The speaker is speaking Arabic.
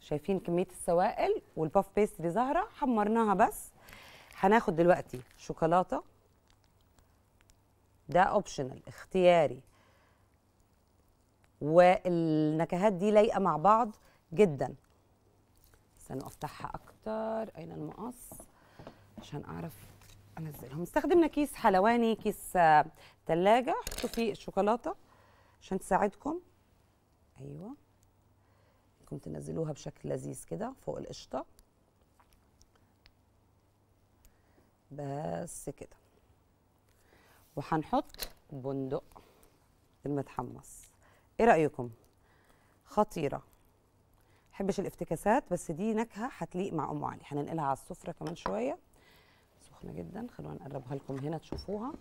شايفين كميه السوائل والباف بيستري زهره حمرناها بس هناخد دلوقتي شوكولاته ده اوبشنال اختياري والنكهات دي لايقه مع بعض جدا استنوا افتحها اكتر اين المقص عشان اعرف انزلهم استخدمنا كيس حلواني كيس ثلاجه آه، حطوا فيه الشوكولاته عشان تساعدكم ايوه ممكن تنزلوها بشكل لذيذ كده فوق القشطه بس كده وهنحط بندق المتحمص ايه رايكم خطيره بحبش الافتكاسات بس دي نكهه هتليق مع ام علي هننقلها على السفره كمان شويه سخنه جدا خلونا نقربها لكم هنا تشوفوها